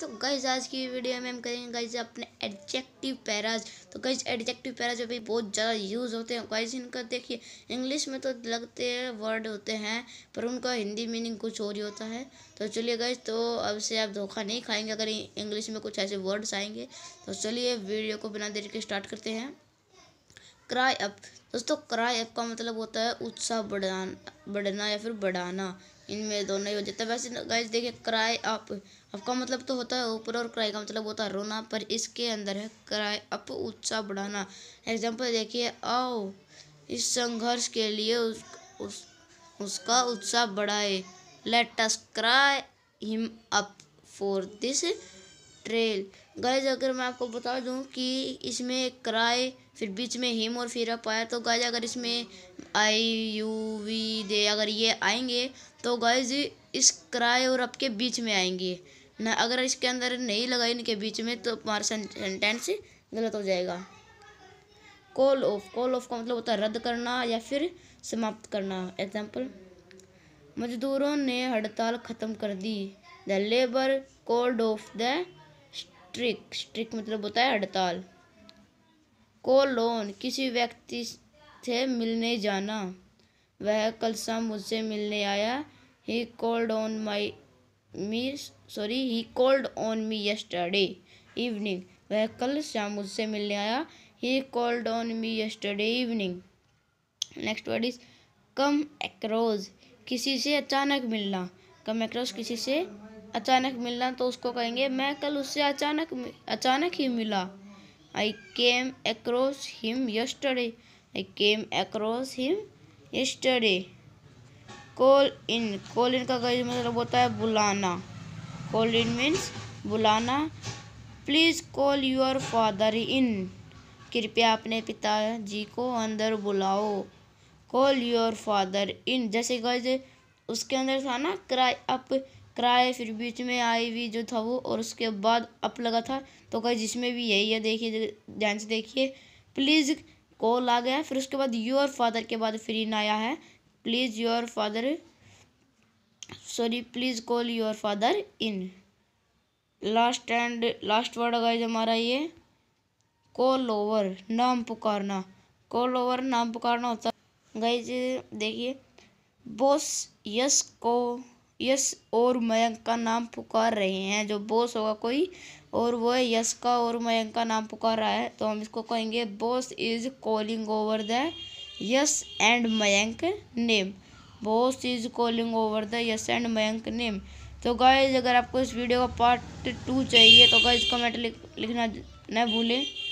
तो गैज आज की वीडियो में हम करेंगे गाइज अपने एडजेक्टिव पैराज तो गैज एडजेक्टिव पैराज अभी बहुत ज़्यादा यूज़ होते हैं गाइज इनका देखिए इंग्लिश में तो लगते वर्ड होते हैं पर उनका हिंदी मीनिंग कुछ और ही होता है तो चलिए गैज तो अब से आप धोखा नहीं खाएंगे अगर इंग्लिश में कुछ ऐसे वर्ड्स आएंगे तो चलिए वीडियो को बिना देर के स्टार्ट करते हैं क्राई अप दोस्तों क्राई अप का मतलब होता है उत्साह बढ़ाना बढ़ना या फिर बढ़ाना इनमें दोनों ही हो जाता है वैसे गाइस देखिए क्राई अप आपका मतलब तो होता है ऊपर और क्राई का मतलब होता है रोना पर इसके अंदर है क्राई अप ऊंचा बढ़ाना एग्जाम्पल देखिए आओ इस संघर्ष के लिए उस, उस उसका उत्साह बढ़ाए let us cry him up for this trail guys अगर मैं आपको बता दूं कि इसमें क्राई फिर बीच में हिम और फिर आया तो गाइज अगर इसमें आई यू वी दे अगर ये आएंगे तो गाइज इस क्राई और अप के बीच में आएंगे ना अगर इसके अंदर नहीं लगाए इनके बीच में तो हमारा सेंटेंस गलत हो जाएगा कॉल ऑफ कॉल ऑफ का मतलब होता है रद्द करना या फिर समाप्त करना एग्जाम्पल मजदूरों ने हड़ताल ख़त्म कर दी the labour called off the strike strike मतलब होता है हड़ताल को लोन किसी व्यक्ति से मिलने जाना वह कल शाम मुझसे मिलने आया he called on my me sorry he called on me yesterday evening वह कल शाम मुझसे मिलने आया he called on me yesterday evening next word is come across किसी से अचानक मिलना कम एक्रोज किसी से अचानक मिलना तो उसको कहेंगे मैं कल उससे अचानक अचानक ही मिला I came across him yesterday I came across him yesterday call in call in का गरीब मतलब होता है बुलाना कॉल इन मीन्स बुलाना please call your father in कृपया अपने पिताजी को अंदर बुलाओ कॉल योर फादर इन जैसे गज उसके अंदर था ना क्राई अप कराए फिर बीच में आई भी जो था वो और उसके बाद अप लगा था तो कहीं जिसमें भी यही है देखिए ध्यान से देखिए प्लीज़ कॉल आ गया फिर उसके बाद योर फादर के बाद फिर इन आया है please your father sorry please call your father in last and last word guys हमारा ये कॉल ओवर नाम पुकारना कॉल ओवर नाम पुकारना होता गाइज देखिए बॉस यस को यश और मयंक का नाम पुकार रहे हैं जो बॉस होगा कोई और वो है यश का और मयंक का नाम पुकार रहा है तो हम इसको कहेंगे boss is calling over the yes and Mayank name boss is calling over the yes and Mayank name तो गाइज अगर आपको इस वीडियो का पार्ट टू चाहिए तो गाइज कमेंट लिखना न भूलें